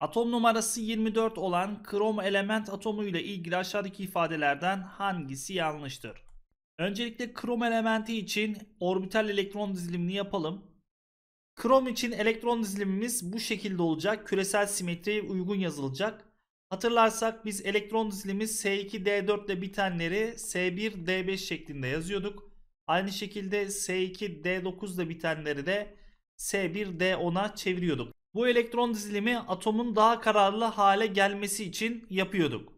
Atom numarası 24 olan krom element atomu ile ilgili aşağıdaki ifadelerden hangisi yanlıştır? Öncelikle krom elementi için orbital elektron dizilimini yapalım. Krom için elektron dizilimimiz bu şekilde olacak. Küresel simetriye uygun yazılacak. Hatırlarsak biz elektron dizilimiz S2D4 ile bitenleri S1D5 şeklinde yazıyorduk. Aynı şekilde S2D9 ile bitenleri de S1D10'a çeviriyorduk. Bu elektron dizilimi atomun daha kararlı hale gelmesi için yapıyorduk.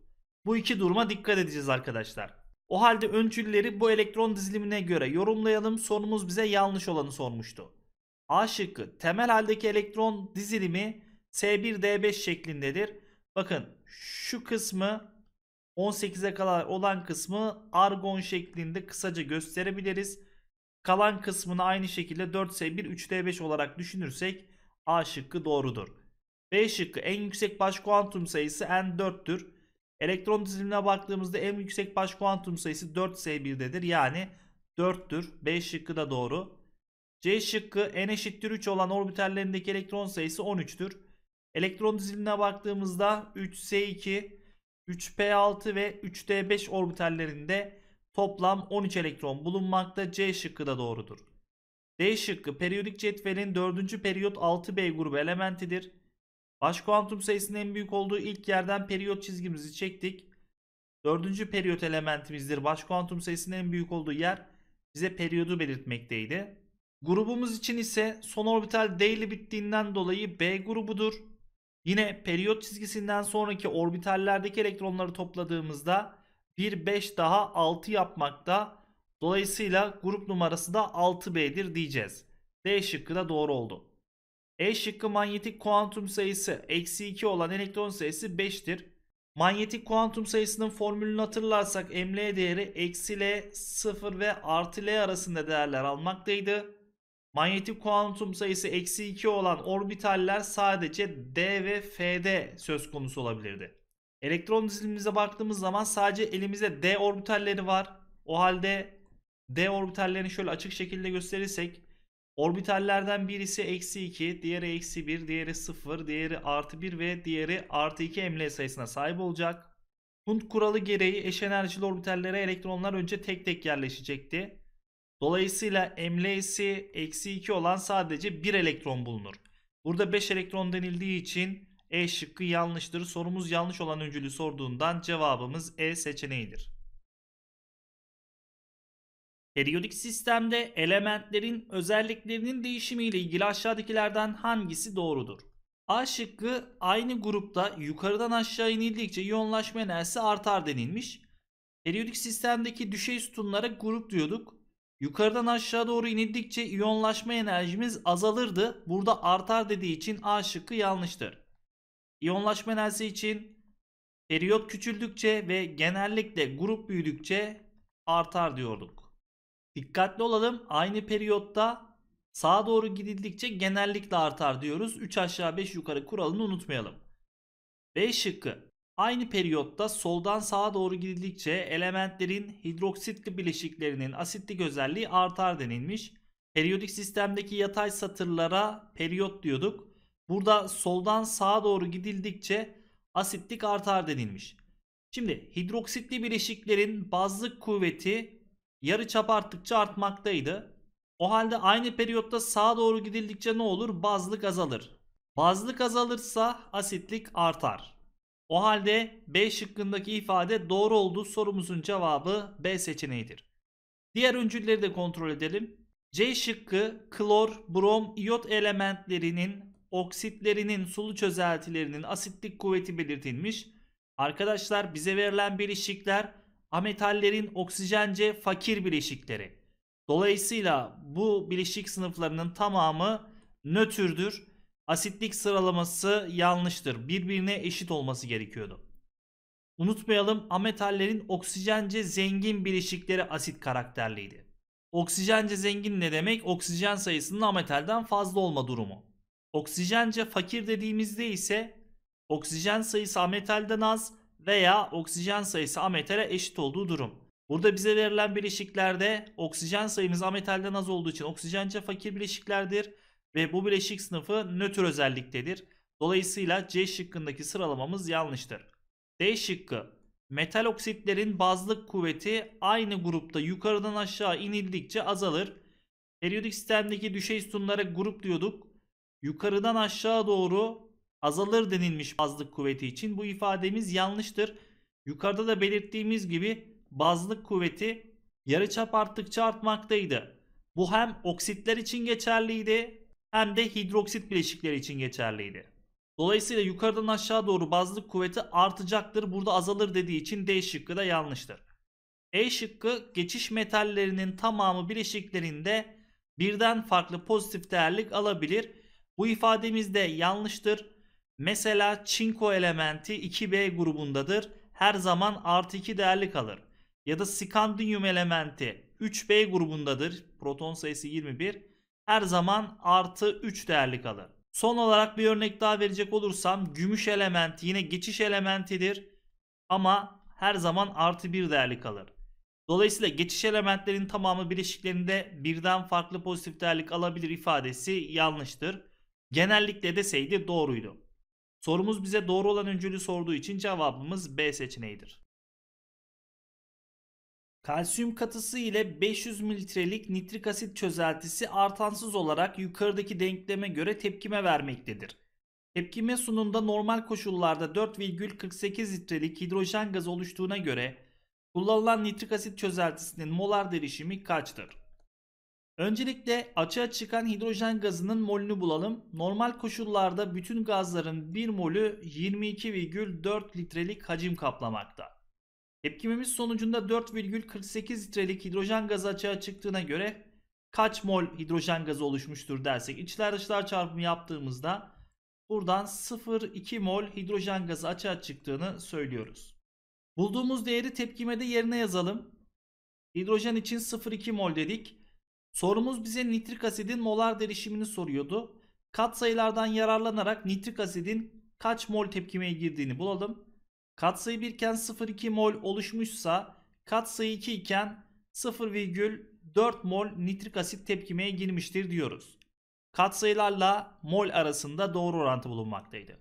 Bu iki duruma dikkat edeceğiz arkadaşlar. O halde öncülleri bu elektron dizilimine göre yorumlayalım. Sorumuz bize yanlış olanı sormuştu. A şıkkı temel haldeki elektron dizilimi S1D5 şeklindedir. Bakın şu kısmı 18'e kadar olan kısmı argon şeklinde kısaca gösterebiliriz. Kalan kısmını aynı şekilde 4S1 3D5 olarak düşünürsek A şıkkı doğrudur. B şıkkı en yüksek baş kuantum sayısı N4'tür. Elektron dizilimine baktığımızda en yüksek baş kuantum sayısı 4S1'dedir. Yani 4'tür. B şıkkı da doğru. C şıkkı n eşittir 3 olan orbitallerindeki elektron sayısı 13'tür. Elektron dizilimine baktığımızda 3S2, 3P6 ve 3D5 orbitallerinde toplam 13 elektron bulunmakta. C şıkkı da doğrudur. D şıkkı periyodik cetvelin 4. periyot 6B grubu elementidir. Baş kuantum sayısının en büyük olduğu ilk yerden periyot çizgimizi çektik. 4. periyot elementimizdir. Baş kuantum sayısının en büyük olduğu yer bize periyodu belirtmekteydi. Grubumuz için ise son orbital D bittiğinden dolayı B grubudur. Yine periyot çizgisinden sonraki orbitallerdeki elektronları topladığımızda 1 5 daha 6 yapmakta. Dolayısıyla grup numarası da 6B'dir diyeceğiz. D şıkkı da doğru oldu. E şıkkı manyetik kuantum sayısı eksi 2 olan elektron sayısı 5'tir. Manyetik kuantum sayısının formülünü hatırlarsak ML değeri eksi L, 0 ve artı L arasında değerler almaktaydı. Manyetik kuantum sayısı eksi 2 olan orbitaller sadece D ve F'de söz konusu olabilirdi. Elektron dizilimimize baktığımız zaman sadece elimizde D orbitalleri var. O halde D orbitallerini şöyle açık şekilde gösterirsek orbitallerden birisi eksi 2, diğeri eksi 1, diğeri 0, diğeri artı 1 ve diğeri artı 2 emle sayısına sahip olacak. Hund kuralı gereği eş enerjili orbitallere elektronlar önce tek tek yerleşecekti. Dolayısıyla emlesi eksi 2 olan sadece 1 elektron bulunur. Burada 5 elektron denildiği için E şıkkı yanlıştır. Sorumuz yanlış olan öncülü sorduğundan cevabımız E seçeneğidir. Periyodik sistemde elementlerin özelliklerinin değişimiyle ilgili aşağıdakilerden hangisi doğrudur? A şıkkı aynı grupta yukarıdan aşağı inildikçe iyonlaşma enerjisi artar denilmiş. Periyodik sistemdeki düşey sütunlara grup diyorduk. Yukarıdan aşağı doğru inildikçe iyonlaşma enerjimiz azalırdı. Burada artar dediği için A şıkkı yanlıştır. İyonlaşma enerjisi için periyot küçüldükçe ve genellikle grup büyüdükçe artar diyorduk. Dikkatli olalım. Aynı periyotta sağa doğru gidildikçe genellikle artar diyoruz. 3 aşağı 5 yukarı kuralını unutmayalım. B şıkkı. Aynı periyotta soldan sağa doğru gidildikçe elementlerin hidroksitli bileşiklerinin asitlik özelliği artar denilmiş. Periyodik sistemdeki yatay satırlara periyot diyorduk. Burada soldan sağa doğru gidildikçe asitlik artar denilmiş. Şimdi hidroksitli bileşiklerin bazlık kuvveti yarı çap arttıkça artmaktaydı. O halde aynı periyotta sağa doğru gidildikçe ne olur? Bazlık azalır. Bazlık azalırsa asitlik artar. O halde B şıkkındaki ifade doğru olduğu sorumuzun cevabı B seçeneğidir. Diğer öncülleri de kontrol edelim. C şıkkı klor, brom, iyot elementlerinin oksitlerinin sulu çözeltilerinin asitlik kuvveti belirtilmiş. Arkadaşlar bize verilen bileşikler ametallerin oksijence fakir bileşikleri. Dolayısıyla bu bileşik sınıflarının tamamı nötrdür. Asitlik sıralaması yanlıştır. Birbirine eşit olması gerekiyordu. Unutmayalım ametallerin oksijence zengin bileşikleri asit karakterliydi. Oksijence zengin ne demek? Oksijen sayısının ametalden fazla olma durumu. Oksijence fakir dediğimizde ise oksijen sayısı ametalden az, veya oksijen sayısı ametale eşit olduğu durum. Burada bize verilen bileşiklerde oksijen sayımız ametalden az olduğu için oksijençe fakir bileşiklerdir ve bu bileşik sınıfı nötr özelliktedir. Dolayısıyla C şıkkındaki sıralamamız yanlıştır. D şıkkı metal oksitlerin bazlık kuvveti aynı grupta yukarıdan aşağı inildikçe azalır. Periyodik sistemdeki düşey sütunlara grup diyorduk. Yukarıdan aşağı doğru azalır denilmiş bazlık kuvveti için. Bu ifademiz yanlıştır. Yukarıda da belirttiğimiz gibi bazlık kuvveti yarıçap arttıkça artmaktaydı. Bu hem oksitler için geçerliydi hem de hidroksit bileşikleri için geçerliydi. Dolayısıyla yukarıdan aşağı doğru bazlık kuvveti artacaktır. Burada azalır dediği için D şıkkı da yanlıştır. E şıkkı geçiş metallerinin tamamı bileşiklerinde birden farklı pozitif değerlik alabilir. Bu ifademiz de yanlıştır. Mesela çinko elementi 2B grubundadır. Her zaman artı 2 değerli kalır. Ya da skandiyum elementi 3B grubundadır. Proton sayısı 21. Her zaman artı 3 değerli kalır. Son olarak bir örnek daha verecek olursam gümüş elementi yine geçiş elementidir. Ama her zaman artı 1 değerli kalır. Dolayısıyla geçiş elementlerin tamamı bileşiklerinde birden farklı pozitif değerlik alabilir ifadesi yanlıştır. Genellikle deseydi doğruydu. Sorumuz bize doğru olan öncülü sorduğu için cevabımız B seçeneğidir. Kalsiyum katısı ile 500 mililitrelik nitrik asit çözeltisi artansız olarak yukarıdaki denkleme göre tepkime vermektedir. Tepkime sunumda normal koşullarda 4,48 litrelik hidrojen gazı oluştuğuna göre kullanılan nitrik asit çözeltisinin molar derişimi kaçtır? Öncelikle açığa çıkan hidrojen gazının molünü bulalım. Normal koşullarda bütün gazların bir molü 22,4 litrelik hacim kaplamakta. Tepkimimiz sonucunda 4,48 litrelik hidrojen gazı açığa çıktığına göre kaç mol hidrojen gazı oluşmuştur dersek içler dışlar çarpımı yaptığımızda buradan 0,2 mol hidrojen gazı açığa çıktığını söylüyoruz. Bulduğumuz değeri tepkimede yerine yazalım. Hidrojen için 0,2 mol dedik. Sorumuz bize nitrik asidin molar derişimini soruyordu. Katsayılardan yararlanarak nitrik asidin kaç mol tepkimeye girdiğini bulalım. Katsayı 1 iken 0,2 mol oluşmuşsa katsayı 2 iken 0,4 mol nitrik asit tepkimeye girmiştir diyoruz. Katsayılarla mol arasında doğru orantı bulunmaktaydı.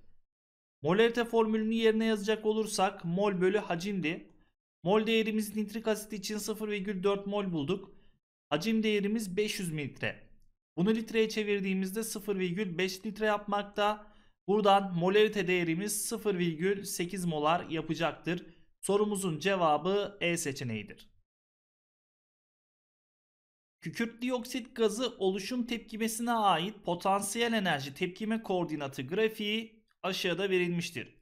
Molarite formülünü yerine yazacak olursak mol bölü hacimdi. Mol değerimiz nitrik asit için 0,4 mol bulduk. Hacim değerimiz 500 litre. Bunu litreye çevirdiğimizde 0,5 litre yapmakta. Buradan molarite değerimiz 0,8 molar yapacaktır. Sorumuzun cevabı E seçeneğidir. Kükürt dioksit gazı oluşum tepkimesine ait potansiyel enerji tepkime koordinatı grafiği aşağıda verilmiştir.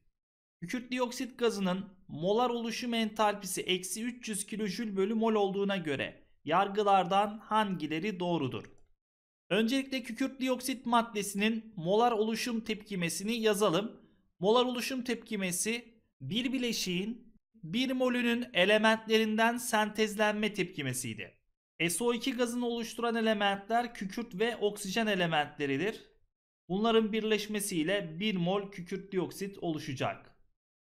Kükürt dioksit gazının molar oluşum entalpisi eksi 300 kJ bölü mol olduğuna göre Yargılardan hangileri doğrudur? Öncelikle kükürt dioksit maddesinin molar oluşum tepkimesini yazalım. Molar oluşum tepkimesi bir bileşiğin bir molünün elementlerinden sentezlenme tepkimesiydi. SO2 gazını oluşturan elementler kükürt ve oksijen elementleridir. Bunların birleşmesiyle 1 mol kükürt dioksit oluşacak.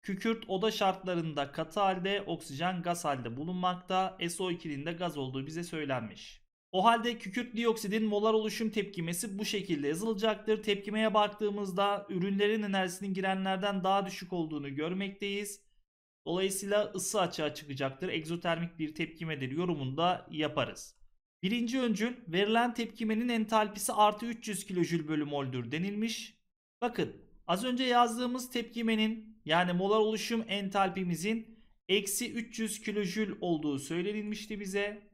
Kükürt oda şartlarında katı halde, oksijen gaz halde bulunmakta. SO2'nin de gaz olduğu bize söylenmiş. O halde kükürt dioksidin molar oluşum tepkimesi bu şekilde yazılacaktır. Tepkimeye baktığımızda ürünlerin enerjisinin girenlerden daha düşük olduğunu görmekteyiz. Dolayısıyla ısı açığa çıkacaktır. Egzotermik bir tepkimedir yorumunda yaparız. Birinci öncül verilen tepkimenin entalpisi artı 300 kilojül bölü moldür denilmiş. Bakın az önce yazdığımız tepkimenin yani molar oluşum entalpimizin eksi 300 kilojül olduğu söylenilmişti bize.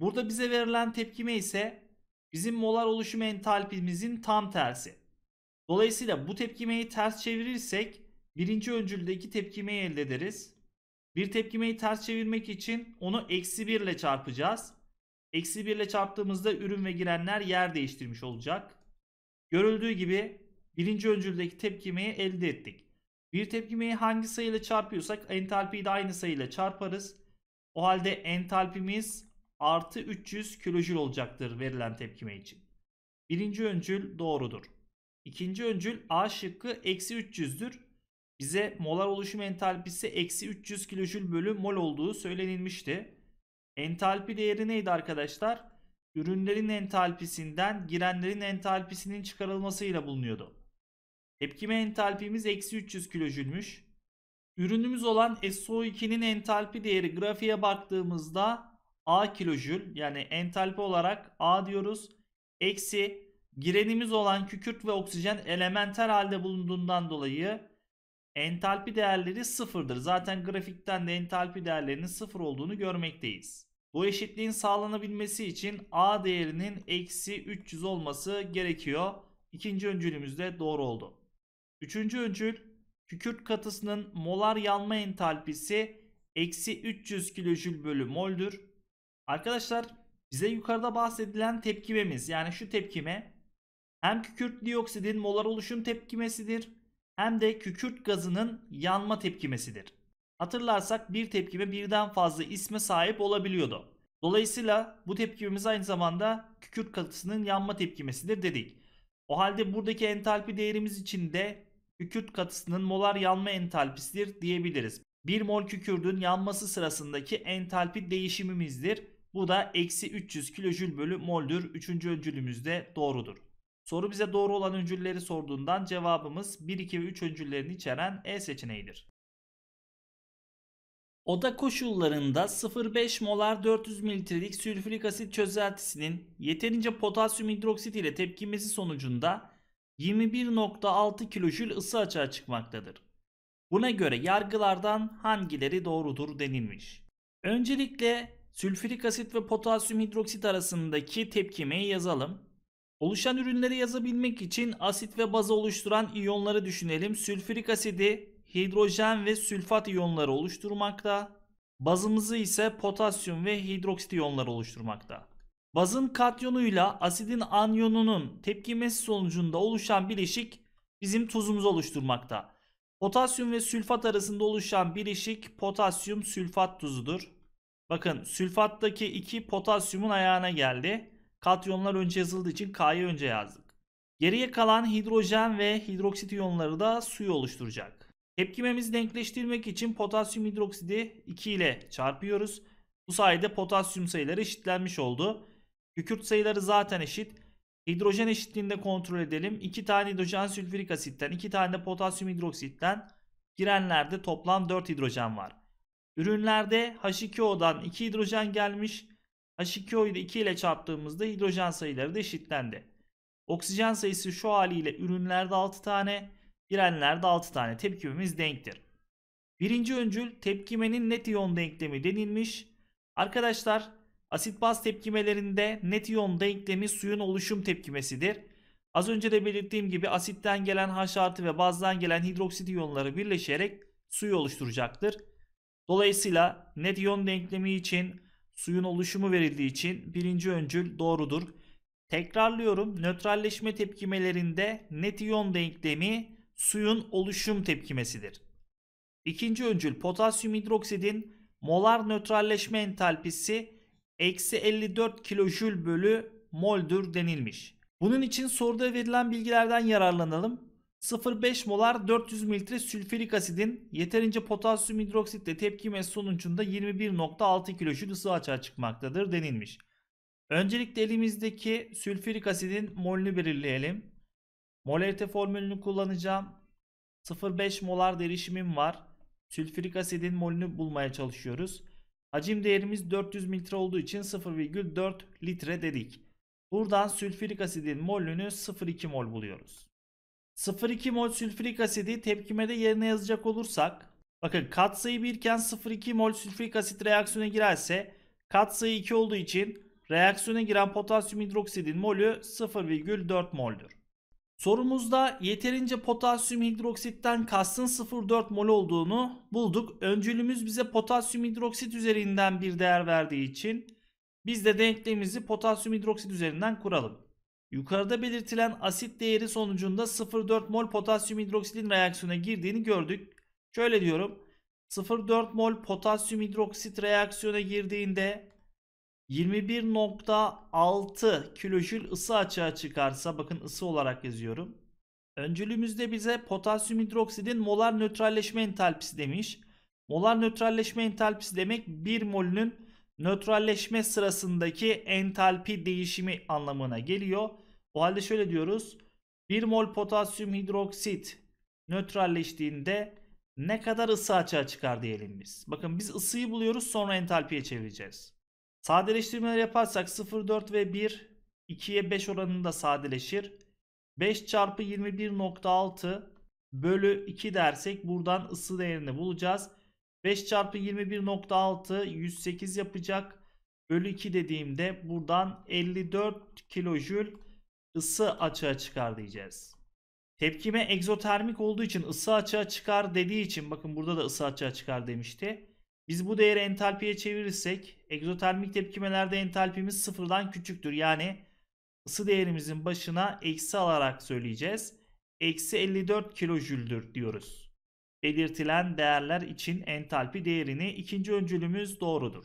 Burada bize verilen tepkime ise bizim molar oluşum entalpimizin tam tersi. Dolayısıyla bu tepkimeyi ters çevirirsek birinci öncüldeki tepkimeyi elde ederiz. Bir tepkimeyi ters çevirmek için onu eksi 1 ile çarpacağız. Eksi 1 ile çarptığımızda ürün ve girenler yer değiştirmiş olacak. Görüldüğü gibi birinci öncüldeki tepkimeyi elde ettik. Bir tepkimeyi hangi sayıyla çarpıyorsak entalpiyi de aynı sayıyla çarparız. O halde entalpimiz artı 300 kilojül olacaktır verilen tepkime için. Birinci öncül doğrudur. İkinci öncül A şıkkı eksi 300'dür. Bize molar oluşum entalpisi eksi 300 kilojül bölü mol olduğu söylenilmişti. Entalpi değeri neydi arkadaşlar? Ürünlerin entalpisinden girenlerin entalpisinin çıkarılmasıyla bulunuyordu. Tepkime entalpimiz eksi 300 kilojülmüş. Ürünümüz olan SO2'nin entalpi değeri grafiğe baktığımızda A kilojül yani entalpi olarak A diyoruz. Eksi girenimiz olan kükürt ve oksijen elementer halde bulunduğundan dolayı entalpi değerleri sıfırdır. Zaten grafikten de entalpi değerlerinin sıfır olduğunu görmekteyiz. Bu eşitliğin sağlanabilmesi için A değerinin eksi 300 olması gerekiyor. İkinci öncülümüz de doğru oldu. Üçüncü öncül kükürt katısının molar yanma entalpisi eksi 300 kilojül bölü moldür. Arkadaşlar bize yukarıda bahsedilen tepkimemiz yani şu tepkime hem kükürt dioksidin molar oluşum tepkimesidir hem de kükürt gazının yanma tepkimesidir. Hatırlarsak bir tepkime birden fazla isme sahip olabiliyordu. Dolayısıyla bu tepkimemiz aynı zamanda kükürt katısının yanma tepkimesidir dedik. O halde buradaki entalpi değerimiz için de kükürt katısının molar yanma entalpisidir diyebiliriz. 1 mol kükürdün yanması sırasındaki entalpi değişimimizdir. Bu da eksi 300 kilojül bölü moldür. Üçüncü öncülümüz de doğrudur. Soru bize doğru olan öncülleri sorduğundan cevabımız 1, 2 ve 3 öncüllerini içeren E seçeneğidir. Oda koşullarında 0,5 molar 400 mililitrelik sülfürik asit çözeltisinin yeterince potasyum hidroksit ile tepkimesi sonucunda 21.6 kilojül ısı açığa çıkmaktadır. Buna göre yargılardan hangileri doğrudur denilmiş. Öncelikle sülfürik asit ve potasyum hidroksit arasındaki tepkimeyi yazalım. Oluşan ürünleri yazabilmek için asit ve bazı oluşturan iyonları düşünelim. Sülfürik asidi hidrojen ve sülfat iyonları oluşturmakta. Bazımızı ise potasyum ve hidroksit iyonları oluşturmakta. Bazın katyonuyla asidin anyonunun tepkimesi sonucunda oluşan bileşik bizim tuzumuzu oluşturmakta. Potasyum ve sülfat arasında oluşan bileşik potasyum sülfat tuzudur. Bakın sülfattaki iki potasyumun ayağına geldi. Katyonlar önce yazıldığı için K'yı önce yazdık. Geriye kalan hidrojen ve hidroksit iyonları da suyu oluşturacak. Tepkimemizi denkleştirmek için potasyum hidroksidi 2 ile çarpıyoruz. Bu sayede potasyum sayıları eşitlenmiş oldu. Kükürt sayıları zaten eşit. Hidrojen eşitliğinde kontrol edelim. 2 tane hidrojen sülfürik asitten, 2 tane de potasyum hidroksitten girenlerde toplam 4 hidrojen var. Ürünlerde H2O'dan 2 hidrojen gelmiş. H2O'yu da 2 ile çarptığımızda hidrojen sayıları da eşitlendi. Oksijen sayısı şu haliyle ürünlerde 6 tane, girenlerde 6 tane tepkimimiz denktir. Birinci öncül tepkimenin net iyon denklemi denilmiş. Arkadaşlar Asit baz tepkimelerinde net iyon denklemi suyun oluşum tepkimesidir. Az önce de belirttiğim gibi asitten gelen H artı ve bazdan gelen hidroksit iyonları birleşerek suyu oluşturacaktır. Dolayısıyla net iyon denklemi için suyun oluşumu verildiği için birinci öncül doğrudur. Tekrarlıyorum nötralleşme tepkimelerinde net iyon denklemi suyun oluşum tepkimesidir. İkinci öncül potasyum hidroksidin molar nötralleşme entalpisi eksi 54 kilojül bölü moldür denilmiş. Bunun için soruda verilen bilgilerden yararlanalım. 0,5 molar 400 mililitre sülfürik asidin yeterince potasyum hidroksitle tepkime sonucunda 21.6 kilojül ısı açığa çıkmaktadır denilmiş. Öncelikle elimizdeki sülfürik asidin molünü belirleyelim. Molarite formülünü kullanacağım. 0,5 molar derişimim var. Sülfürik asidin molünü bulmaya çalışıyoruz. Hacim değerimiz 400 mililitre olduğu için 0,4 litre dedik. Buradan sülfürik asidin molünü 0,2 mol buluyoruz. 0,2 mol sülfürik asidi tepkimede yerine yazacak olursak bakın katsayı 1 iken 0,2 mol sülfürik asit reaksiyona girerse katsayı 2 olduğu için reaksiyona giren potasyum hidroksidin molü 0,4 moldür. Sorumuzda yeterince potasyum hidroksitten kastın 0,4 mol olduğunu bulduk. Öncülümüz bize potasyum hidroksit üzerinden bir değer verdiği için biz de denklemimizi potasyum hidroksit üzerinden kuralım. Yukarıda belirtilen asit değeri sonucunda 0,4 mol potasyum hidroksitin reaksiyona girdiğini gördük. Şöyle diyorum. 0,4 mol potasyum hidroksit reaksiyona girdiğinde 21.6 kilojül ısı açığa çıkarsa bakın ısı olarak yazıyorum. Öncülümüzde bize potasyum hidroksidin molar nötralleşme entalpisi demiş. Molar nötralleşme entalpisi demek 1 molünün nötralleşme sırasındaki entalpi değişimi anlamına geliyor. O halde şöyle diyoruz. 1 mol potasyum hidroksit nötralleştiğinde ne kadar ısı açığa çıkar diyelim biz. Bakın biz ısıyı buluyoruz sonra entalpiye çevireceğiz. Sadeleştirmeler yaparsak 0.4 ve 1 2'ye 5 oranında sadeleşir. 5 çarpı 21.6 bölü 2 dersek buradan ısı değerini bulacağız. 5 çarpı 21.6 108 yapacak. Bölü 2 dediğimde buradan 54 kilojül ısı açığa çıkar diyeceğiz. Tepkime egzotermik olduğu için ısı açığa çıkar dediği için bakın burada da ısı açığa çıkar demişti. Biz bu değeri entalpiye çevirirsek egzotermik tepkimelerde entalpimiz sıfırdan küçüktür. Yani ısı değerimizin başına eksi alarak söyleyeceğiz. Eksi 54 kilojüldür diyoruz. Belirtilen değerler için entalpi değerini ikinci öncülümüz doğrudur.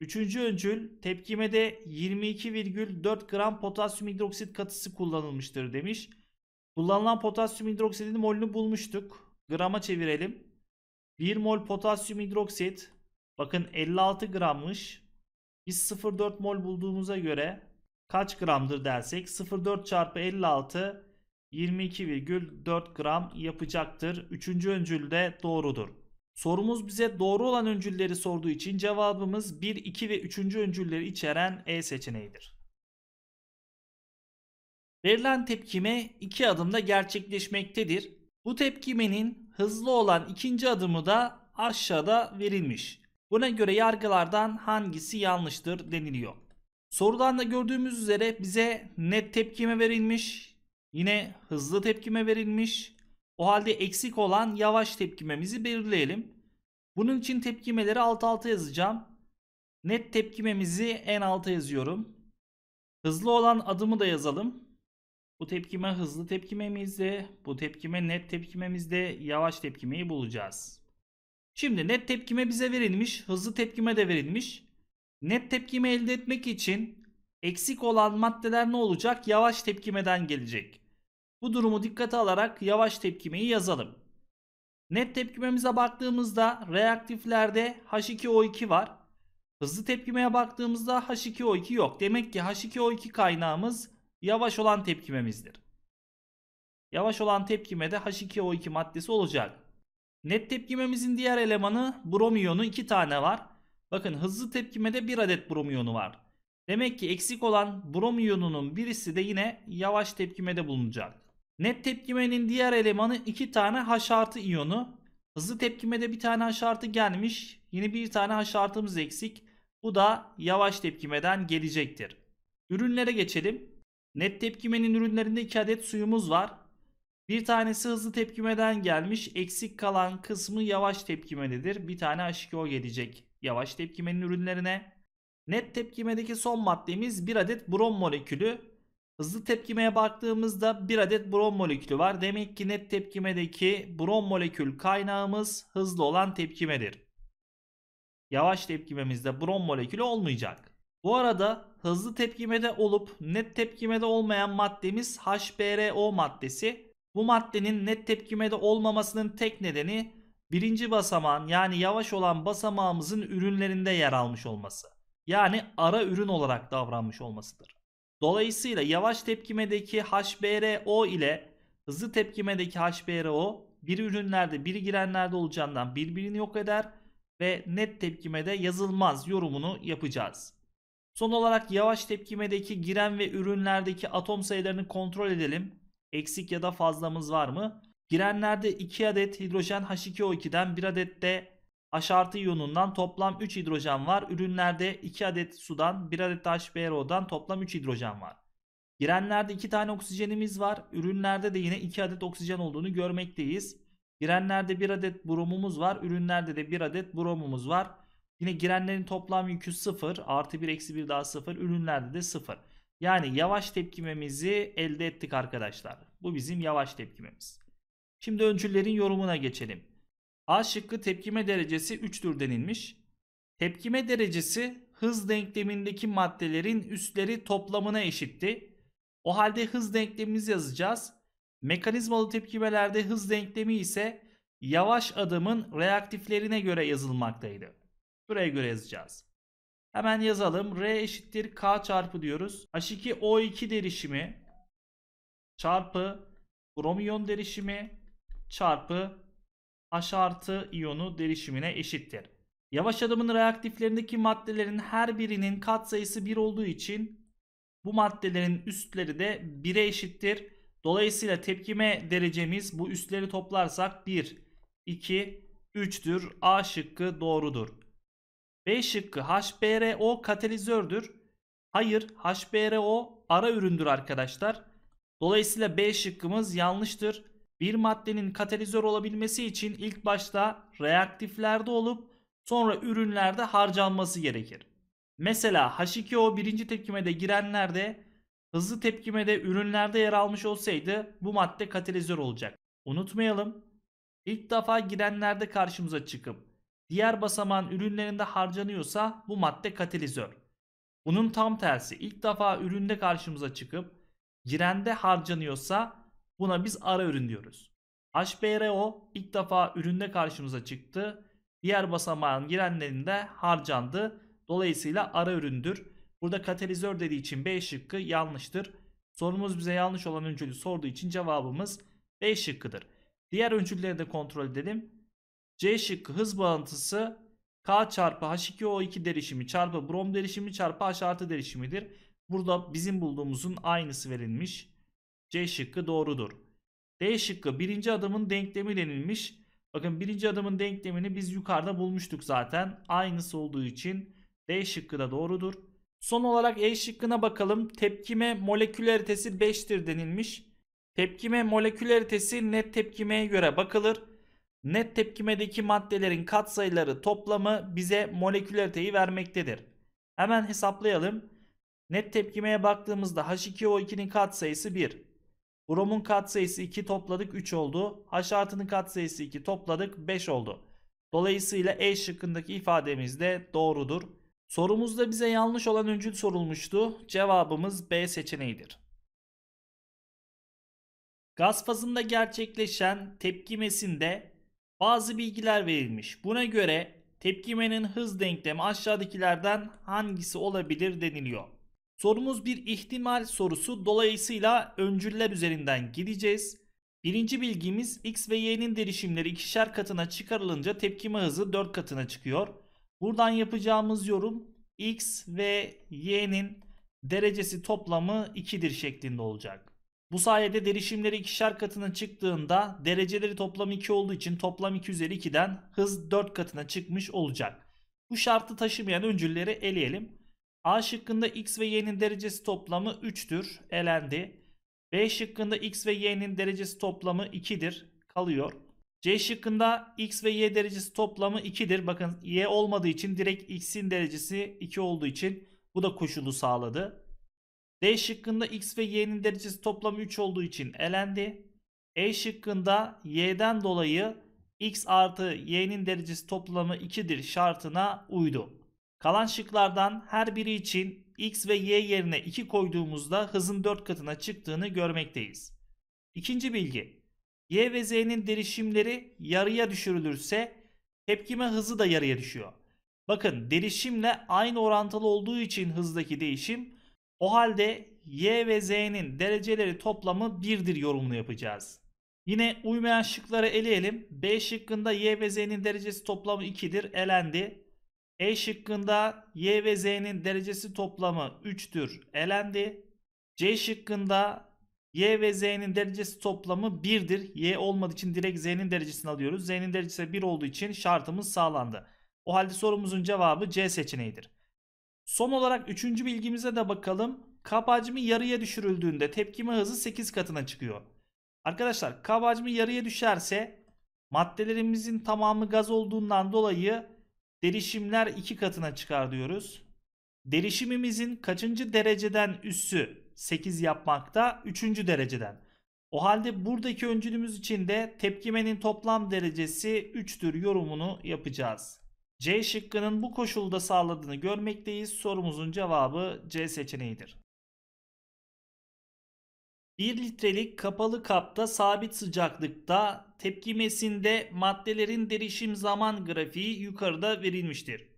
Üçüncü öncül tepkimede 22,4 gram potasyum hidroksit katısı kullanılmıştır demiş. Kullanılan potasyum hidroksidin molünü bulmuştuk. Grama çevirelim. 1 mol potasyum hidroksit bakın 56 grammış. Biz 0,4 mol bulduğumuza göre kaç gramdır dersek 0,4 çarpı 56 22,4 gram yapacaktır. 3. öncül de doğrudur. Sorumuz bize doğru olan öncülleri sorduğu için cevabımız 1, 2 ve 3. öncülleri içeren E seçeneğidir. Verilen tepkime iki adımda gerçekleşmektedir. Bu tepkimenin hızlı olan ikinci adımı da aşağıda verilmiş. Buna göre yargılardan hangisi yanlıştır deniliyor. Sorudan da gördüğümüz üzere bize net tepkime verilmiş. Yine hızlı tepkime verilmiş. O halde eksik olan yavaş tepkimemizi belirleyelim. Bunun için tepkimeleri alt alta yazacağım. Net tepkimemizi en alta yazıyorum. Hızlı olan adımı da yazalım. Bu tepkime hızlı tepkimemizde, bu tepkime net tepkimemizde yavaş tepkimeyi bulacağız. Şimdi net tepkime bize verilmiş, hızlı tepkime de verilmiş. Net tepkime elde etmek için eksik olan maddeler ne olacak? Yavaş tepkimeden gelecek. Bu durumu dikkate alarak yavaş tepkimeyi yazalım. Net tepkimemize baktığımızda reaktiflerde H2O2 var. Hızlı tepkimeye baktığımızda H2O2 yok. Demek ki H2O2 kaynağımız yavaş olan tepkimemizdir. Yavaş olan tepkimede H2O2 maddesi olacak. Net tepkimemizin diğer elemanı bromiyonu 2 tane var. Bakın hızlı tepkimede 1 adet bromiyonu var. Demek ki eksik olan bromiyonunun birisi de yine yavaş tepkimede bulunacak. Net tepkimenin diğer elemanı 2 tane H artı iyonu. Hızlı tepkimede bir tane H artı gelmiş. Yine bir tane H artımız eksik. Bu da yavaş tepkimeden gelecektir. Ürünlere geçelim. Net tepkimenin ürünlerinde 2 adet suyumuz var. Bir tanesi hızlı tepkimeden gelmiş. Eksik kalan kısmı yavaş tepkimededir. Bir tane H2O gelecek yavaş tepkimenin ürünlerine. Net tepkimedeki son maddemiz bir adet brom molekülü. Hızlı tepkimeye baktığımızda bir adet brom molekülü var. Demek ki net tepkimedeki brom molekül kaynağımız hızlı olan tepkimedir. Yavaş tepkimemizde brom molekülü olmayacak. Bu arada hızlı tepkimede olup net tepkimede olmayan maddemiz HBRO maddesi. Bu maddenin net tepkimede olmamasının tek nedeni birinci basamağın yani yavaş olan basamağımızın ürünlerinde yer almış olması. Yani ara ürün olarak davranmış olmasıdır. Dolayısıyla yavaş tepkimedeki HBRO ile hızlı tepkimedeki HBRO bir ürünlerde bir girenlerde olacağından birbirini yok eder ve net tepkimede yazılmaz yorumunu yapacağız. Son olarak yavaş tepkimedeki giren ve ürünlerdeki atom sayılarını kontrol edelim. Eksik ya da fazlamız var mı? Girenlerde 2 adet hidrojen H2O2'den 1 adet de H artı iyonundan toplam 3 hidrojen var. Ürünlerde 2 adet sudan 1 adet HBRO'dan toplam 3 hidrojen var. Girenlerde 2 tane oksijenimiz var. Ürünlerde de yine 2 adet oksijen olduğunu görmekteyiz. Girenlerde 1 adet bromumuz var. Ürünlerde de 1 adet bromumuz var. Yine girenlerin toplam yükü 0. Artı 1 eksi 1 daha 0. Ürünlerde de 0. Yani yavaş tepkimemizi elde ettik arkadaşlar. Bu bizim yavaş tepkimemiz. Şimdi öncüllerin yorumuna geçelim. A şıkkı tepkime derecesi 3'tür denilmiş. Tepkime derecesi hız denklemindeki maddelerin üstleri toplamına eşitti. O halde hız denklemimizi yazacağız. Mekanizmalı tepkimelerde hız denklemi ise yavaş adımın reaktiflerine göre yazılmaktaydı. Buraya göre yazacağız. Hemen yazalım. R eşittir K çarpı diyoruz. H2O2 derişimi çarpı bromiyon derişimi çarpı H artı iyonu derişimine eşittir. Yavaş adamın reaktiflerindeki maddelerin her birinin katsayısı 1 olduğu için bu maddelerin üstleri de 1'e eşittir. Dolayısıyla tepkime derecemiz bu üstleri toplarsak 1, 2, 3'tür. A şıkkı doğrudur. B şıkkı HBRO katalizördür. Hayır HBRO ara üründür arkadaşlar. Dolayısıyla B şıkkımız yanlıştır. Bir maddenin katalizör olabilmesi için ilk başta reaktiflerde olup sonra ürünlerde harcanması gerekir. Mesela H2O birinci tepkimede girenlerde hızlı tepkimede ürünlerde yer almış olsaydı bu madde katalizör olacak. Unutmayalım ilk defa girenlerde karşımıza çıkıp diğer basamağın ürünlerinde harcanıyorsa bu madde katalizör. Bunun tam tersi ilk defa üründe karşımıza çıkıp girende harcanıyorsa buna biz ara ürün diyoruz. HBRO ilk defa üründe karşımıza çıktı. Diğer basamağın girenlerinde harcandı. Dolayısıyla ara üründür. Burada katalizör dediği için B şıkkı yanlıştır. Sorumuz bize yanlış olan öncülü sorduğu için cevabımız B şıkkıdır. Diğer öncülleri de kontrol edelim. C şıkkı hız bağıntısı K çarpı H2O2 derişimi çarpı brom derişimi çarpı H artı derişimidir. Burada bizim bulduğumuzun aynısı verilmiş. C şıkkı doğrudur. D şıkkı birinci adımın denklemi denilmiş. Bakın birinci adımın denklemini biz yukarıda bulmuştuk zaten. Aynısı olduğu için D şıkkı da doğrudur. Son olarak E şıkkına bakalım. Tepkime molekülaritesi 5'tir denilmiş. Tepkime molekülaritesi net tepkimeye göre bakılır. Net tepkimedeki maddelerin katsayıları toplamı bize molekülariteyi vermektedir. Hemen hesaplayalım. Net tepkimeye baktığımızda H2O2'nin katsayısı 1. Bromun katsayısı 2 topladık 3 oldu. H artının katsayısı 2 topladık 5 oldu. Dolayısıyla E şıkkındaki ifademiz de doğrudur. Sorumuzda bize yanlış olan öncül sorulmuştu. Cevabımız B seçeneğidir. Gaz fazında gerçekleşen tepkimesinde bazı bilgiler verilmiş. Buna göre tepkimenin hız denklemi aşağıdakilerden hangisi olabilir deniliyor. Sorumuz bir ihtimal sorusu dolayısıyla öncüller üzerinden gideceğiz. Birinci bilgimiz x ve y'nin derişimleri ikişer katına çıkarılınca tepkime hızı 4 katına çıkıyor. Buradan yapacağımız yorum x ve y'nin derecesi toplamı 2'dir şeklinde olacak. Bu sayede derişimleri ikişer katına çıktığında dereceleri toplam 2 olduğu için toplam 2 üzeri 2'den hız 4 katına çıkmış olacak. Bu şartı taşımayan öncülleri eleyelim. A şıkkında x ve y'nin derecesi toplamı 3'tür. Elendi. B şıkkında x ve y'nin derecesi toplamı 2'dir. Kalıyor. C şıkkında x ve y derecesi toplamı 2'dir. Bakın y olmadığı için direkt x'in derecesi 2 olduğu için bu da koşulu sağladı. D şıkkında x ve y'nin derecesi toplam 3 olduğu için elendi. E şıkkında y'den dolayı x artı y'nin derecesi toplamı 2'dir şartına uydu. Kalan şıklardan her biri için x ve y yerine 2 koyduğumuzda hızın 4 katına çıktığını görmekteyiz. İkinci bilgi. Y ve z'nin derişimleri yarıya düşürülürse tepkime hızı da yarıya düşüyor. Bakın derişimle aynı orantılı olduğu için hızdaki değişim o halde y ve z'nin dereceleri toplamı 1'dir yorumunu yapacağız. Yine uymayan şıkları eleyelim. B şıkkında y ve z'nin derecesi toplamı 2'dir. Elendi. E şıkkında y ve z'nin derecesi toplamı 3'tür. Elendi. C şıkkında y ve z'nin derecesi toplamı 1'dir. Y olmadığı için direkt z'nin derecesini alıyoruz. Z'nin derecesi 1 olduğu için şartımız sağlandı. O halde sorumuzun cevabı C seçeneğidir. Son olarak üçüncü bilgimize de bakalım. Kap hacmi yarıya düşürüldüğünde tepkime hızı 8 katına çıkıyor. Arkadaşlar kap hacmi yarıya düşerse maddelerimizin tamamı gaz olduğundan dolayı derişimler 2 katına çıkar diyoruz. Derişimimizin kaçıncı dereceden üssü 8 yapmakta? 3. dereceden. O halde buradaki öncülümüz için de tepkimenin toplam derecesi 3'tür yorumunu yapacağız. C şıkkının bu koşulda sağladığını görmekteyiz. Sorumuzun cevabı C seçeneğidir. 1 litrelik kapalı kapta sabit sıcaklıkta tepkimesinde maddelerin derişim zaman grafiği yukarıda verilmiştir.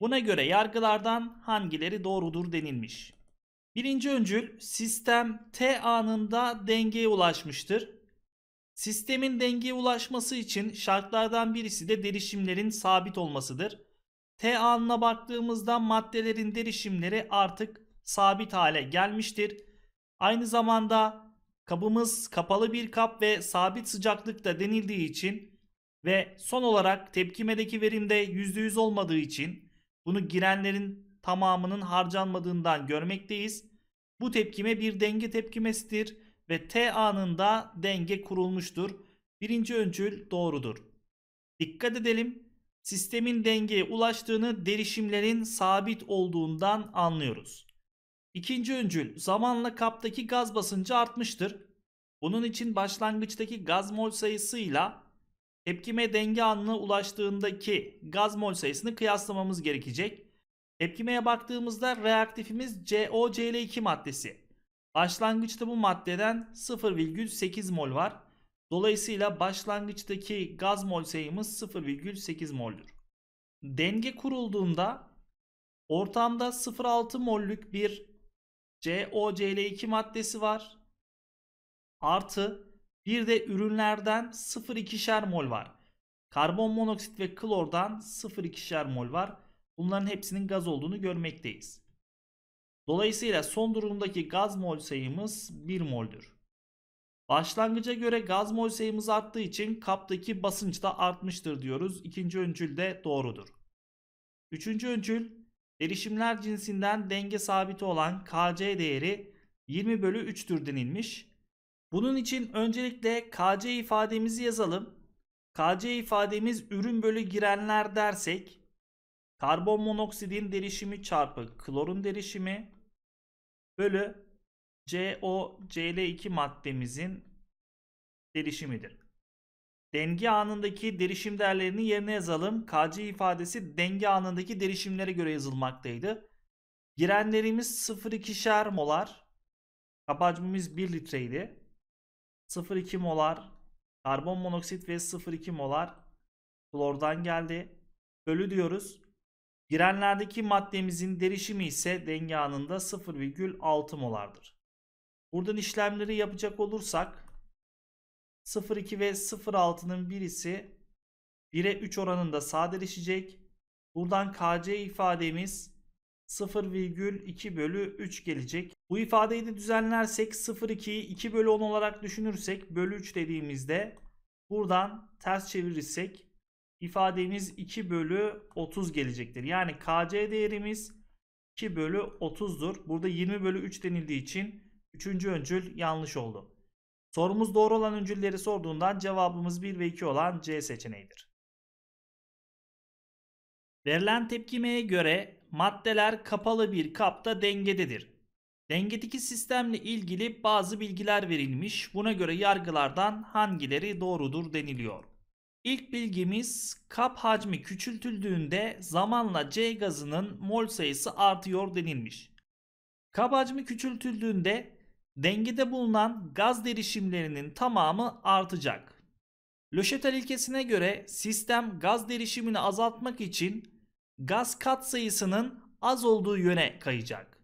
Buna göre yargılardan hangileri doğrudur denilmiş. Birinci öncül sistem T anında dengeye ulaşmıştır. Sistemin dengeye ulaşması için şartlardan birisi de derişimlerin sabit olmasıdır. T anına baktığımızda maddelerin derişimleri artık sabit hale gelmiştir. Aynı zamanda kabımız kapalı bir kap ve sabit sıcaklıkta denildiği için ve son olarak tepkimedeki verimde %100 olmadığı için bunu girenlerin tamamının harcanmadığından görmekteyiz. Bu tepkime bir denge tepkimesidir ve T anında denge kurulmuştur. Birinci öncül doğrudur. Dikkat edelim. Sistemin dengeye ulaştığını derişimlerin sabit olduğundan anlıyoruz. İkinci öncül zamanla kaptaki gaz basıncı artmıştır. Bunun için başlangıçtaki gaz mol sayısıyla tepkime denge anına ulaştığındaki gaz mol sayısını kıyaslamamız gerekecek. Tepkimeye baktığımızda reaktifimiz COCl2 maddesi. Başlangıçta bu maddeden 0,8 mol var. Dolayısıyla başlangıçtaki gaz mol sayımız 0,8 mol'dur. Denge kurulduğunda ortamda 0,6 mollük bir COCl2 maddesi var. Artı bir de ürünlerden 0,2'şer mol var. Karbon monoksit ve klordan 0,2'şer mol var. Bunların hepsinin gaz olduğunu görmekteyiz. Dolayısıyla son durumdaki gaz mol sayımız 1 moldür. Başlangıca göre gaz mol sayımız arttığı için kaptaki basınç da artmıştır diyoruz. İkinci öncül de doğrudur. Üçüncü öncül derişimler cinsinden denge sabiti olan Kc değeri 20 bölü 3'tür denilmiş. Bunun için öncelikle Kc ifademizi yazalım. Kc ifademiz ürün bölü girenler dersek karbon monoksidin derişimi çarpı klorun derişimi bölü COCl2 maddemizin derişimidir. Denge anındaki derişim değerlerini yerine yazalım. KC ifadesi denge anındaki derişimlere göre yazılmaktaydı. Girenlerimiz 0,2'şer molar. Kapı 1 litreydi. 0,2 molar karbon monoksit ve 0,2 molar klordan geldi. Bölü diyoruz. Girenlerdeki maddemizin derişimi ise denge anında 0,6 molardır. Buradan işlemleri yapacak olursak 0,2 ve 0,6'nın birisi 1'e 3 oranında sadeleşecek. Buradan KC ifademiz 0,2 bölü 3 gelecek. Bu ifadeyi de düzenlersek 0,2'yi 2 bölü 10 olarak düşünürsek bölü 3 dediğimizde buradan ters çevirirsek ifademiz 2 bölü 30 gelecektir. Yani KC değerimiz 2 bölü 30'dur. Burada 20 bölü 3 denildiği için 3. öncül yanlış oldu. Sorumuz doğru olan öncülleri sorduğundan cevabımız 1 ve 2 olan C seçeneğidir. Verilen tepkimeye göre maddeler kapalı bir kapta dengededir. Dengedeki sistemle ilgili bazı bilgiler verilmiş. Buna göre yargılardan hangileri doğrudur deniliyor. İlk bilgimiz kap hacmi küçültüldüğünde zamanla C gazının mol sayısı artıyor denilmiş. Kap hacmi küçültüldüğünde dengede bulunan gaz derişimlerinin tamamı artacak. Löşetel ilkesine göre sistem gaz derişimini azaltmak için gaz kat sayısının az olduğu yöne kayacak.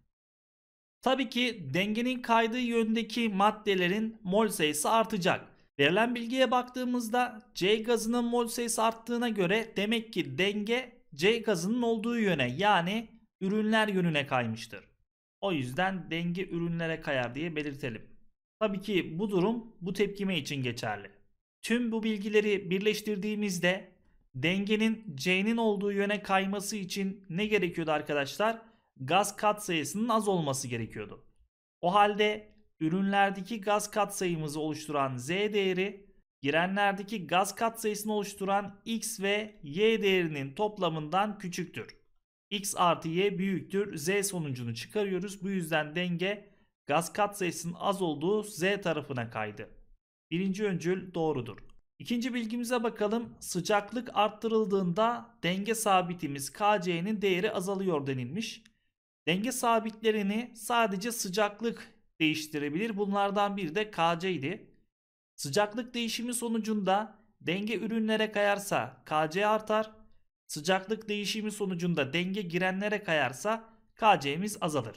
Tabii ki dengenin kaydığı yöndeki maddelerin mol sayısı artacak. Verilen bilgiye baktığımızda C gazının mol sayısı arttığına göre demek ki denge C gazının olduğu yöne yani ürünler yönüne kaymıştır. O yüzden denge ürünlere kayar diye belirtelim. Tabii ki bu durum bu tepkime için geçerli. Tüm bu bilgileri birleştirdiğimizde dengenin C'nin olduğu yöne kayması için ne gerekiyordu arkadaşlar? Gaz kat sayısının az olması gerekiyordu. O halde ürünlerdeki gaz katsayımızı oluşturan Z değeri, girenlerdeki gaz katsayısını oluşturan X ve Y değerinin toplamından küçüktür. X artı Y büyüktür. Z sonucunu çıkarıyoruz. Bu yüzden denge gaz katsayısının az olduğu Z tarafına kaydı. Birinci öncül doğrudur. İkinci bilgimize bakalım. Sıcaklık arttırıldığında denge sabitimiz KC'nin değeri azalıyor denilmiş. Denge sabitlerini sadece sıcaklık değiştirebilir. Bunlardan biri de KC idi. Sıcaklık değişimi sonucunda denge ürünlere kayarsa KC artar. Sıcaklık değişimi sonucunda denge girenlere kayarsa KC'miz azalır.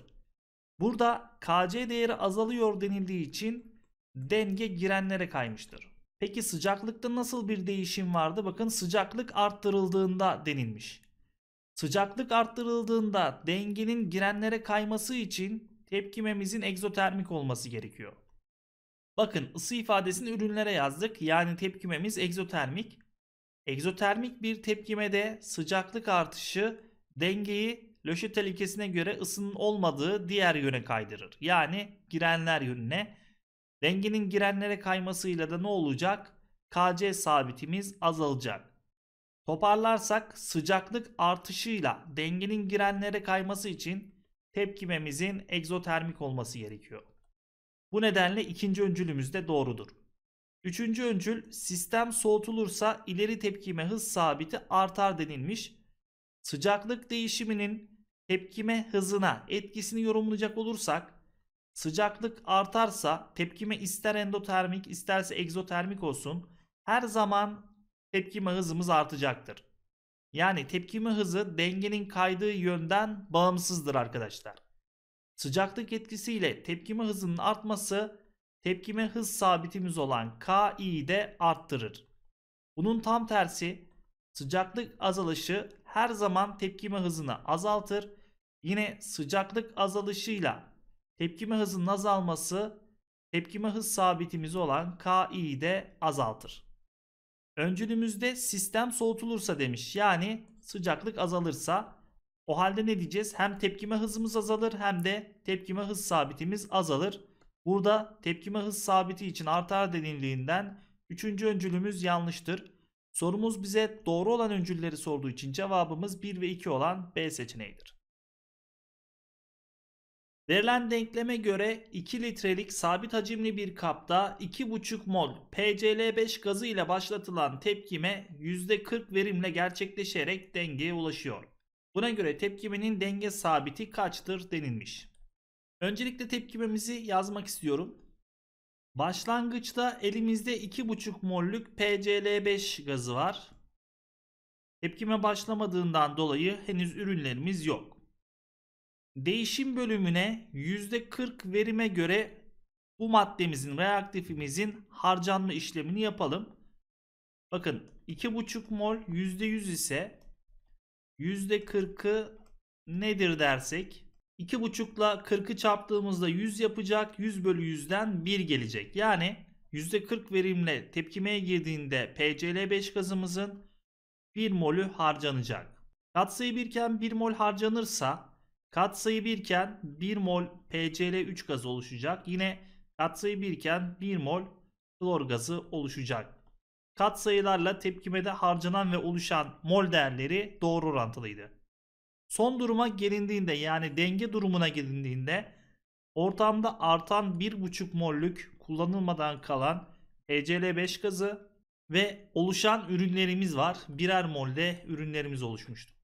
Burada KC değeri azalıyor denildiği için denge girenlere kaymıştır. Peki sıcaklıkta nasıl bir değişim vardı? Bakın sıcaklık arttırıldığında denilmiş. Sıcaklık arttırıldığında dengenin girenlere kayması için tepkimemizin egzotermik olması gerekiyor. Bakın ısı ifadesini ürünlere yazdık. Yani tepkimemiz egzotermik. Egzotermik bir tepkimede sıcaklık artışı dengeyi Löşetel ilkesine göre ısının olmadığı diğer yöne kaydırır. Yani girenler yönüne. Dengenin girenlere kaymasıyla da ne olacak? Kc sabitimiz azalacak. Toparlarsak sıcaklık artışıyla dengenin girenlere kayması için tepkimemizin egzotermik olması gerekiyor. Bu nedenle ikinci öncülümüz de doğrudur. Üçüncü öncül sistem soğutulursa ileri tepkime hız sabiti artar denilmiş. Sıcaklık değişiminin tepkime hızına etkisini yorumlayacak olursak sıcaklık artarsa tepkime ister endotermik isterse egzotermik olsun her zaman tepkime hızımız artacaktır. Yani tepkime hızı dengenin kaydığı yönden bağımsızdır arkadaşlar. Sıcaklık etkisiyle tepkime hızının artması tepkime hız sabitimiz olan Ki'yi de arttırır. Bunun tam tersi sıcaklık azalışı her zaman tepkime hızını azaltır. Yine sıcaklık azalışıyla tepkime hızının azalması tepkime hız sabitimiz olan Ki'yi de azaltır. Öncülümüzde sistem soğutulursa demiş. Yani sıcaklık azalırsa o halde ne diyeceğiz? Hem tepkime hızımız azalır hem de tepkime hız sabitimiz azalır. Burada tepkime hız sabiti için artar denildiğinden 3. öncülümüz yanlıştır. Sorumuz bize doğru olan öncülleri sorduğu için cevabımız 1 ve 2 olan B seçeneğidir. Verilen denkleme göre 2 litrelik sabit hacimli bir kapta 2,5 mol PCl5 gazı ile başlatılan tepkime %40 verimle gerçekleşerek dengeye ulaşıyor. Buna göre tepkimenin denge sabiti kaçtır denilmiş. Öncelikle tepkimemizi yazmak istiyorum. Başlangıçta elimizde 2,5 mollük PCl5 gazı var. Tepkime başlamadığından dolayı henüz ürünlerimiz yok. Değişim bölümüne %40 verime göre bu maddemizin, reaktifimizin harcanma işlemini yapalım. Bakın 2,5 mol %100 ise %40'ı nedir dersek 2,5 ile 40'ı çarptığımızda 100 yapacak. 100 bölü 100'den 1 gelecek. Yani %40 verimle tepkimeye girdiğinde PCl5 gazımızın 1 molü harcanacak. Katsayı birken 1 mol harcanırsa Katsayı 1 iken 1 mol PCl3 gazı oluşacak. Yine katsayı 1 iken 1 mol klor gazı oluşacak. Katsayılarla tepkimede harcanan ve oluşan mol değerleri doğru orantılıydı. Son duruma gelindiğinde yani denge durumuna gelindiğinde ortamda artan 1,5 mollük kullanılmadan kalan PCl5 gazı ve oluşan ürünlerimiz var. Birer molde ürünlerimiz oluşmuştu.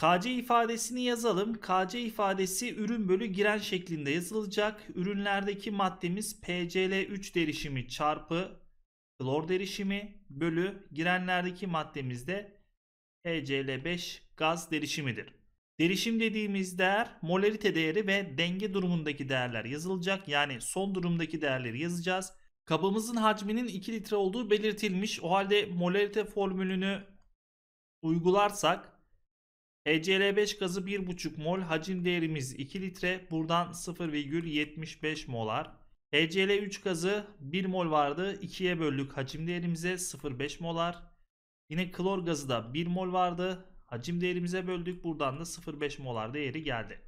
KC ifadesini yazalım. KC ifadesi ürün bölü giren şeklinde yazılacak. Ürünlerdeki maddemiz PCl3 derişimi çarpı klor derişimi bölü girenlerdeki maddemiz de PCl5 gaz derişimidir. Derişim dediğimiz değer molarite değeri ve denge durumundaki değerler yazılacak. Yani son durumdaki değerleri yazacağız. Kabımızın hacminin 2 litre olduğu belirtilmiş. O halde molarite formülünü uygularsak HCl5 gazı 1,5 mol, hacim değerimiz 2 litre, buradan 0,75 molar. HCl3 gazı 1 mol vardı, 2'ye böldük hacim değerimize 0,5 molar. Yine klor gazı da 1 mol vardı, hacim değerimize böldük, buradan da 0,5 molar değeri geldi.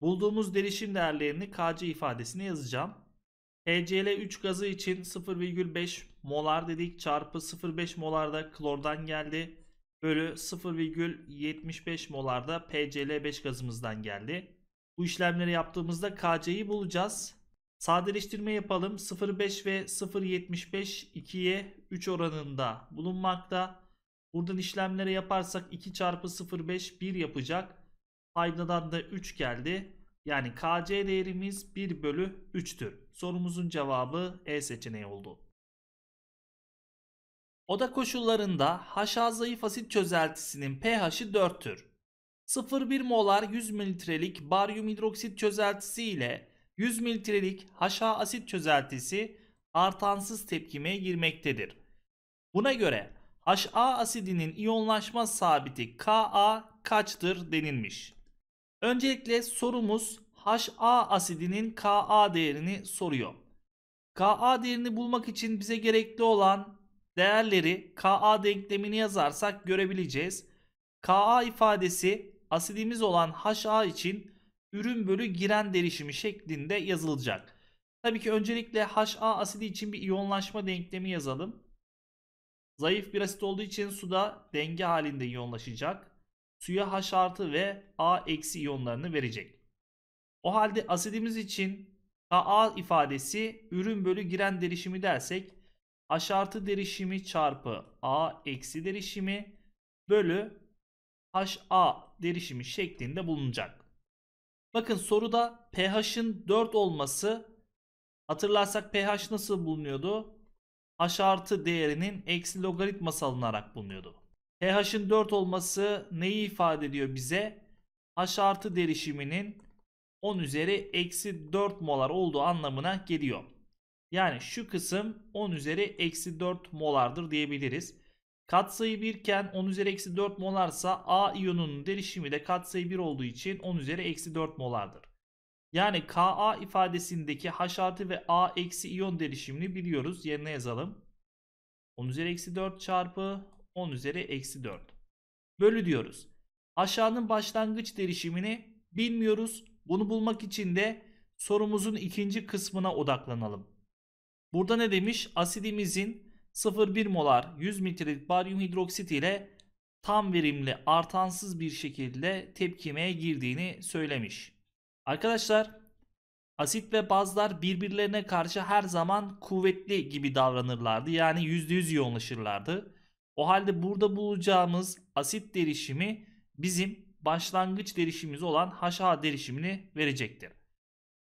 Bulduğumuz derişim değerlerini Kc ifadesine yazacağım. HCl3 gazı için 0,5 molar dedik çarpı 0,5 molar da klordan geldi bölü 0,75 molarda PCl5 gazımızdan geldi. Bu işlemleri yaptığımızda KC'yi bulacağız. Sadeleştirme yapalım. 0,5 ve 0,75 2'ye 3 oranında bulunmakta. Buradan işlemleri yaparsak 2 çarpı 0,5 1 yapacak. Faydadan da 3 geldi. Yani KC değerimiz 1 bölü 3'tür. Sorumuzun cevabı E seçeneği oldu. Oda koşullarında HA zayıf asit çözeltisinin pH'i 4'tür. 0,1 molar 100 mililitrelik baryum hidroksit çözeltisi ile 100 mililitrelik HA asit çözeltisi artansız tepkimeye girmektedir. Buna göre HA asidinin iyonlaşma sabiti Ka kaçtır denilmiş. Öncelikle sorumuz HA asidinin Ka değerini soruyor. Ka değerini bulmak için bize gerekli olan değerleri Ka denklemini yazarsak görebileceğiz. Ka ifadesi asidimiz olan HA için ürün bölü giren derişimi şeklinde yazılacak. Tabii ki öncelikle HA asidi için bir iyonlaşma denklemi yazalım. Zayıf bir asit olduğu için suda denge halinde iyonlaşacak. Suya H artı ve A eksi iyonlarını verecek. O halde asidimiz için Ka ifadesi ürün bölü giren derişimi dersek H artı derişimi çarpı A eksi derişimi bölü HA derişimi şeklinde bulunacak. Bakın soruda pH'in 4 olması hatırlarsak pH nasıl bulunuyordu? H artı değerinin eksi logaritması alınarak bulunuyordu. pH'in 4 olması neyi ifade ediyor bize? H artı derişiminin 10 üzeri eksi 4 molar olduğu anlamına geliyor. Yani şu kısım 10 üzeri eksi 4 molardır diyebiliriz. Katsayı 1 iken 10 üzeri eksi 4 molarsa A iyonunun derişimi de katsayı 1 olduğu için 10 üzeri eksi 4 molardır. Yani Ka ifadesindeki H artı ve A eksi iyon derişimini biliyoruz. Yerine yazalım. 10 üzeri eksi 4 çarpı 10 üzeri eksi 4. Bölü diyoruz. Aşağının başlangıç derişimini bilmiyoruz. Bunu bulmak için de sorumuzun ikinci kısmına odaklanalım. Burada ne demiş? Asidimizin 0,1 molar 100 mililitrelik baryum hidroksit ile tam verimli artansız bir şekilde tepkimeye girdiğini söylemiş. Arkadaşlar asit ve bazlar birbirlerine karşı her zaman kuvvetli gibi davranırlardı. Yani %100 yoğunlaşırlardı. O halde burada bulacağımız asit derişimi bizim başlangıç derişimimiz olan HA derişimini verecektir.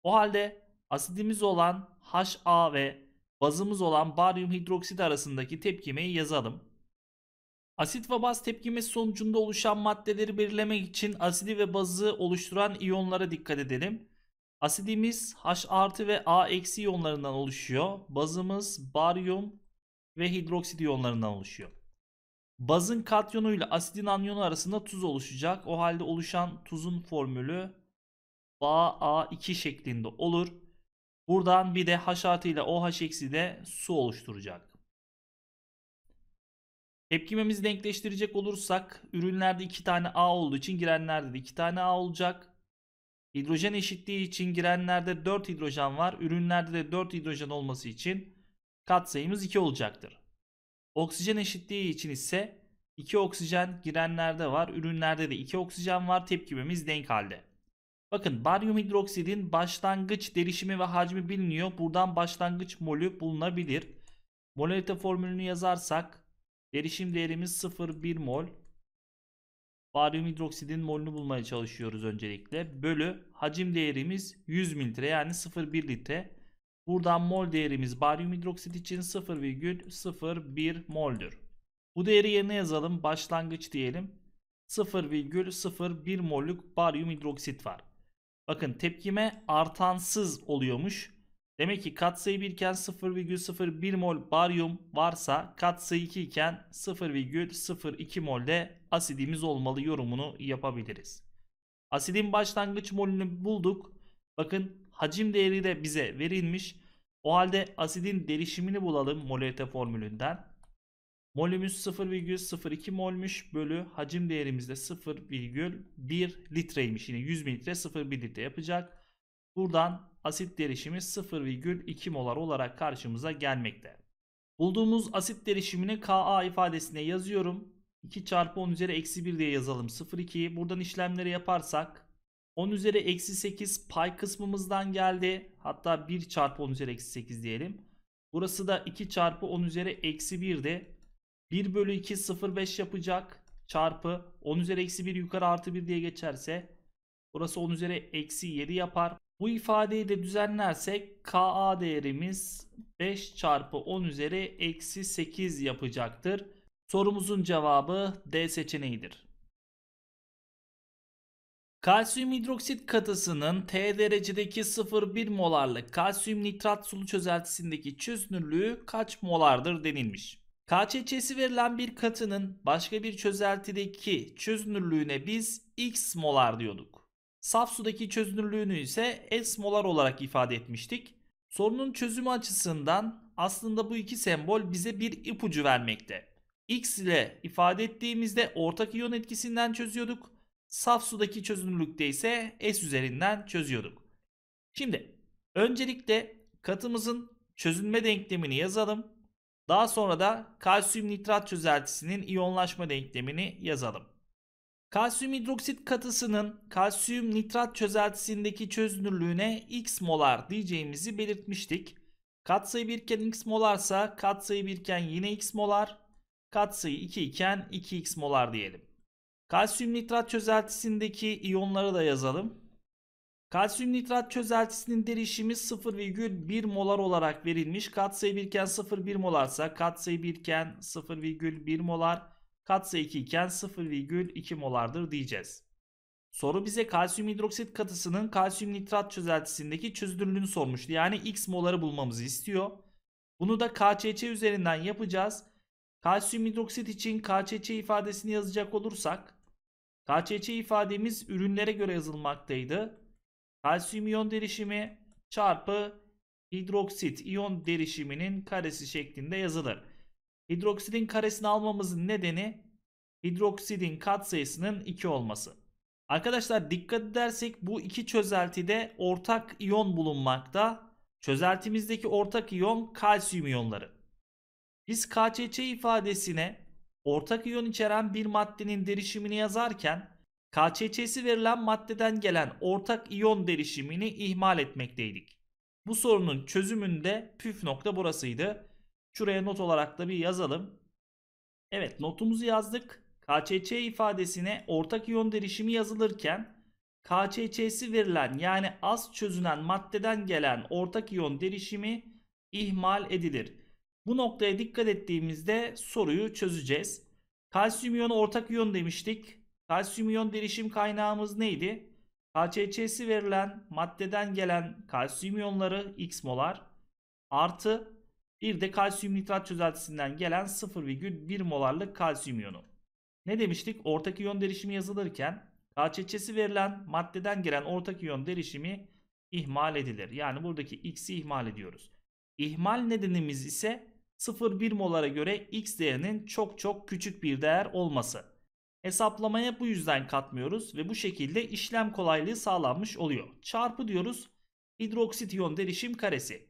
O halde asidimiz olan HA ve bazımız olan baryum hidroksit arasındaki tepkimeyi yazalım. Asit ve baz tepkimesi sonucunda oluşan maddeleri belirlemek için asidi ve bazı oluşturan iyonlara dikkat edelim. Asidimiz H artı ve A eksi iyonlarından oluşuyor. Bazımız baryum ve hidroksit iyonlarından oluşuyor. Bazın katyonu ile asidin anyonu arasında tuz oluşacak. O halde oluşan tuzun formülü BaA2 şeklinde olur. Buradan bir de H artı ile OH eksi de su oluşturacak. Tepkimemizi denkleştirecek olursak ürünlerde 2 tane A olduğu için girenlerde de 2 tane A olacak. Hidrojen eşitliği için girenlerde 4 hidrojen var. Ürünlerde de 4 hidrojen olması için katsayımız 2 olacaktır. Oksijen eşitliği için ise 2 oksijen girenlerde var. Ürünlerde de 2 oksijen var. Tepkimemiz denk halde. Bakın baryum hidroksidin başlangıç derişimi ve hacmi biliniyor. Buradan başlangıç molü bulunabilir. Molalite formülünü yazarsak derişim değerimiz 0,1 mol. Baryum hidroksidin molünü bulmaya çalışıyoruz öncelikle. Bölü hacim değerimiz 100 mililitre yani 0,1 litre. Buradan mol değerimiz baryum hidroksit için 0,01 moldür. Bu değeri yerine yazalım. Başlangıç diyelim. 0,01 mollük baryum hidroksit var. Bakın tepkime artansız oluyormuş. Demek ki katsayı 1 iken 0,01 mol baryum varsa katsayı 2 iken 0,02 mol de asidimiz olmalı yorumunu yapabiliriz. Asidin başlangıç molünü bulduk. Bakın hacim değeri de bize verilmiş. O halde asidin derişimini bulalım molete formülünden. Molümüz 0,02 molmüş bölü hacim değerimiz de 0,1 litreymiş. Yine 100 mililitre 0,1 litre yapacak. Buradan asit derişimiz 0,2 molar olarak karşımıza gelmekte. Bulduğumuz asit derişimini Ka ifadesine yazıyorum. 2 çarpı 10 üzeri eksi 1 diye yazalım 0,2'yi. Buradan işlemleri yaparsak 10 üzeri eksi 8 pay kısmımızdan geldi. Hatta 1 çarpı 10 üzeri eksi 8 diyelim. Burası da 2 çarpı 10 üzeri eksi 1'di. 1 bölü 2 0,5 yapacak çarpı 10 üzeri eksi 1 yukarı artı 1 diye geçerse burası 10 üzeri eksi 7 yapar. Bu ifadeyi de düzenlersek Ka değerimiz 5 çarpı 10 üzeri eksi 8 yapacaktır. Sorumuzun cevabı D seçeneğidir. Kalsiyum hidroksit katısının T derecedeki 0,1 molarlık kalsiyum nitrat sulu çözeltisindeki çözünürlüğü kaç molardır denilmiş. KÇÇ'si verilen bir katının başka bir çözeltideki çözünürlüğüne biz x molar diyorduk. Saf sudaki çözünürlüğünü ise s molar olarak ifade etmiştik. Sorunun çözümü açısından aslında bu iki sembol bize bir ipucu vermekte. X ile ifade ettiğimizde ortak iyon etkisinden çözüyorduk. Saf sudaki çözünürlükte ise S üzerinden çözüyorduk. Şimdi öncelikle katımızın çözünme denklemini yazalım. Daha sonra da kalsiyum nitrat çözeltisinin iyonlaşma denklemini yazalım. Kalsiyum hidroksit katısının kalsiyum nitrat çözeltisindeki çözünürlüğüne x molar diyeceğimizi belirtmiştik. Katsayı 1 iken x molarsa katsayı 1 iken yine x molar, katsayı 2 iken 2x molar diyelim. Kalsiyum nitrat çözeltisindeki iyonları da yazalım. Kalsiyum nitrat çözeltisinin derişimi 0,1 molar olarak verilmiş. Katsayı 1 iken 0,1 molarsa katsayı 1 iken 0,1 molar, katsayı 2 iken 0,2 molardır diyeceğiz. Soru bize kalsiyum hidroksit katısının kalsiyum nitrat çözeltisindeki çözünürlüğünü sormuştu. Yani X moları bulmamızı istiyor. Bunu da KÇÇ üzerinden yapacağız. Kalsiyum hidroksit için KÇÇ ifadesini yazacak olursak KÇÇ ifademiz ürünlere göre yazılmaktaydı kalsiyum iyon derişimi çarpı hidroksit iyon derişiminin karesi şeklinde yazılır. Hidroksidin karesini almamızın nedeni hidroksidin katsayısının 2 olması. Arkadaşlar dikkat edersek bu iki çözeltide ortak iyon bulunmakta. Çözeltimizdeki ortak iyon kalsiyum iyonları. Biz KCC ifadesine ortak iyon içeren bir maddenin derişimini yazarken KÇÇ'si verilen maddeden gelen ortak iyon derişimini ihmal etmekteydik. Bu sorunun çözümünde püf nokta burasıydı. Şuraya not olarak da bir yazalım. Evet notumuzu yazdık. KÇÇ ifadesine ortak iyon derişimi yazılırken KÇÇ'si verilen yani az çözünen maddeden gelen ortak iyon derişimi ihmal edilir. Bu noktaya dikkat ettiğimizde soruyu çözeceğiz. Kalsiyum iyonu ortak iyon demiştik. Kalsiyum iyon derişim kaynağımız neydi? KCC'si verilen maddeden gelen kalsiyum iyonları x molar artı bir de kalsiyum nitrat çözeltisinden gelen 0,1 molarlık kalsiyum iyonu. Ne demiştik? Ortak iyon derişimi yazılırken KÇÇ'si verilen maddeden gelen ortak iyon derişimi ihmal edilir. Yani buradaki x'i ihmal ediyoruz. İhmal nedenimiz ise 0,1 molara göre x değerinin çok çok küçük bir değer olması. Hesaplamaya bu yüzden katmıyoruz ve bu şekilde işlem kolaylığı sağlanmış oluyor. Çarpı diyoruz hidroksit iyon derişim karesi.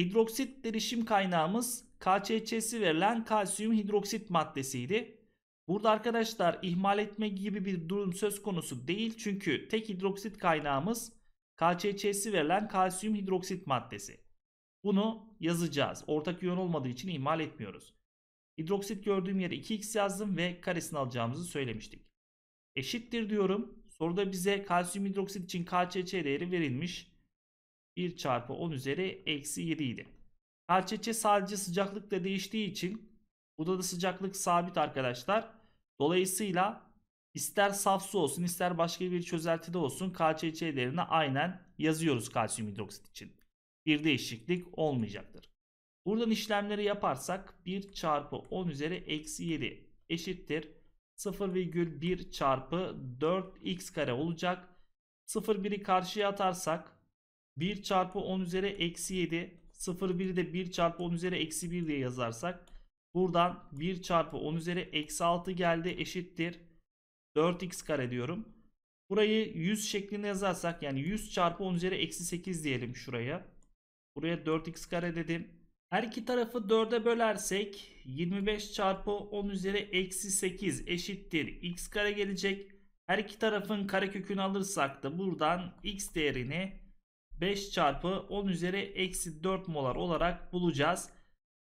Hidroksit derişim kaynağımız KÇÇ'si verilen kalsiyum hidroksit maddesiydi. Burada arkadaşlar ihmal etme gibi bir durum söz konusu değil çünkü tek hidroksit kaynağımız KÇÇ'si verilen kalsiyum hidroksit maddesi. Bunu yazacağız. Ortak iyon olmadığı için ihmal etmiyoruz. Hidroksit gördüğüm yere 2x yazdım ve karesini alacağımızı söylemiştik. Eşittir diyorum. Soruda bize kalsiyum hidroksit için KÇÇ değeri verilmiş. 1 çarpı 10 üzeri eksi 7 idi. KÇÇ sadece sıcaklıkla değiştiği için burada sıcaklık sabit arkadaşlar. Dolayısıyla ister saf su olsun ister başka bir çözeltide olsun KÇÇ değerini aynen yazıyoruz kalsiyum hidroksit için. Bir değişiklik olmayacaktır. Buradan işlemleri yaparsak 1 çarpı 10 üzeri eksi 7 eşittir. 0,1 çarpı 4x kare olacak. 0,1'i karşıya atarsak 1 çarpı 10 üzeri eksi 7 0,1'i de 1 çarpı 10 üzeri eksi 1 diye yazarsak buradan 1 çarpı 10 üzeri eksi 6 geldi eşittir 4x kare diyorum. Burayı 100 şeklinde yazarsak yani 100 çarpı 10 üzeri eksi 8 diyelim şuraya. Buraya 4x kare dedim. Her iki tarafı 4'e bölersek 25 çarpı 10 üzeri eksi 8 eşittir x kare gelecek. Her iki tarafın karekökünü alırsak da buradan x değerini 5 çarpı 10 üzeri eksi 4 molar olarak bulacağız.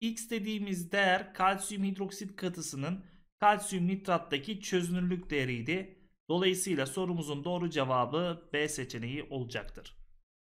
X dediğimiz değer kalsiyum hidroksit katısının kalsiyum nitrattaki çözünürlük değeriydi. Dolayısıyla sorumuzun doğru cevabı B seçeneği olacaktır.